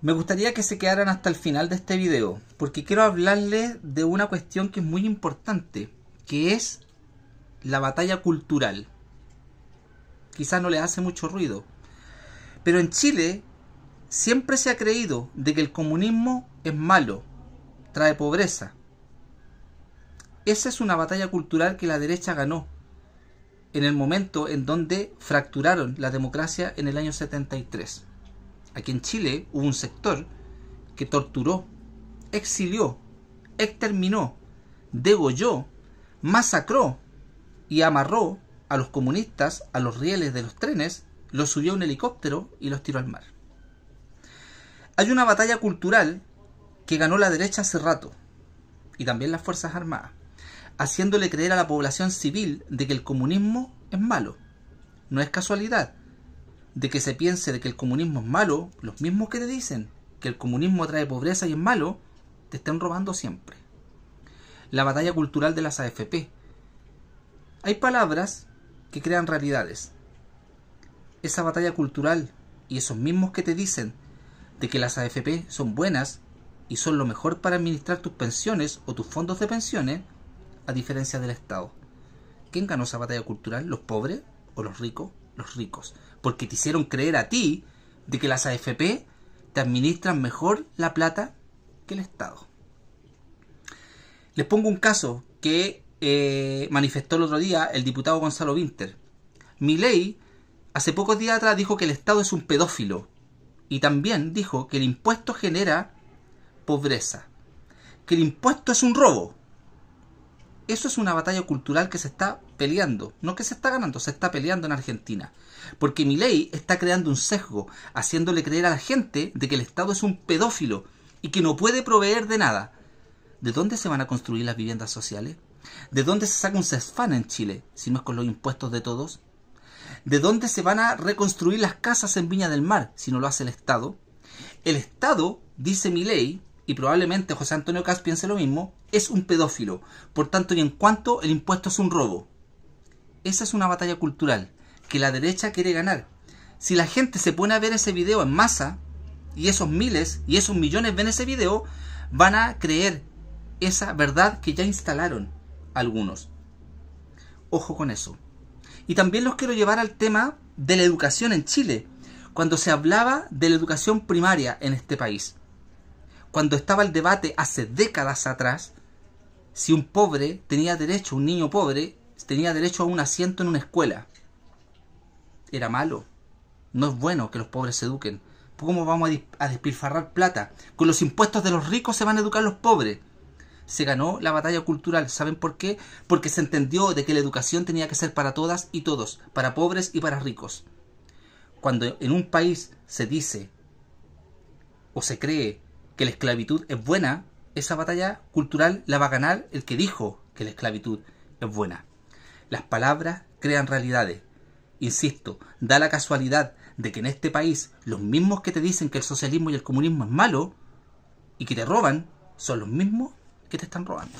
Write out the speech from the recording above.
Me gustaría que se quedaran hasta el final de este video, porque quiero hablarles de una cuestión que es muy importante, que es la batalla cultural. Quizás no les hace mucho ruido, pero en Chile siempre se ha creído de que el comunismo es malo, trae pobreza. Esa es una batalla cultural que la derecha ganó en el momento en donde fracturaron la democracia en el año 73. Aquí en Chile hubo un sector que torturó, exilió, exterminó, degolló, masacró y amarró a los comunistas a los rieles de los trenes, los subió a un helicóptero y los tiró al mar. Hay una batalla cultural que ganó la derecha hace rato, y también las Fuerzas Armadas, haciéndole creer a la población civil de que el comunismo es malo. No es casualidad, de que se piense de que el comunismo es malo, los mismos que te dicen que el comunismo trae pobreza y es malo, te están robando siempre. La batalla cultural de las AFP. Hay palabras que crean realidades. Esa batalla cultural y esos mismos que te dicen de que las AFP son buenas y son lo mejor para administrar tus pensiones o tus fondos de pensiones, a diferencia del Estado. ¿Quién ganó esa batalla cultural? ¿Los pobres o los ricos? los ricos, porque te hicieron creer a ti de que las AFP te administran mejor la plata que el Estado. Les pongo un caso que eh, manifestó el otro día el diputado Gonzalo Winter. ley, hace pocos días atrás dijo que el Estado es un pedófilo y también dijo que el impuesto genera pobreza, que el impuesto es un robo eso es una batalla cultural que se está peleando, no que se está ganando, se está peleando en Argentina. Porque mi ley está creando un sesgo, haciéndole creer a la gente de que el Estado es un pedófilo y que no puede proveer de nada. ¿De dónde se van a construir las viviendas sociales? ¿De dónde se saca un CESFAN en Chile, si no es con los impuestos de todos? ¿De dónde se van a reconstruir las casas en Viña del Mar, si no lo hace el Estado? El Estado, dice mi ley, y probablemente José Antonio Cas piense lo mismo, es un pedófilo. Por tanto, y en cuanto el impuesto es un robo. Esa es una batalla cultural que la derecha quiere ganar. Si la gente se pone a ver ese video en masa, y esos miles y esos millones ven ese video, van a creer esa verdad que ya instalaron algunos. Ojo con eso. Y también los quiero llevar al tema de la educación en Chile, cuando se hablaba de la educación primaria en este país cuando estaba el debate hace décadas atrás, si un pobre tenía derecho, un niño pobre, tenía derecho a un asiento en una escuela. Era malo. No es bueno que los pobres se eduquen. ¿Cómo vamos a, despilfarrar plata? Con los impuestos de los ricos se van a educar los pobres. Se ganó la batalla cultural. ¿Saben por qué? Porque se entendió de que la educación tenía que ser para todas y todos, para pobres y para ricos. Cuando en un país se dice o se cree que la esclavitud es buena, esa batalla cultural la va a ganar el que dijo que la esclavitud es buena. Las palabras crean realidades. Insisto, da la casualidad de que en este país los mismos que te dicen que el socialismo y el comunismo es malo y que te roban son los mismos que te están robando.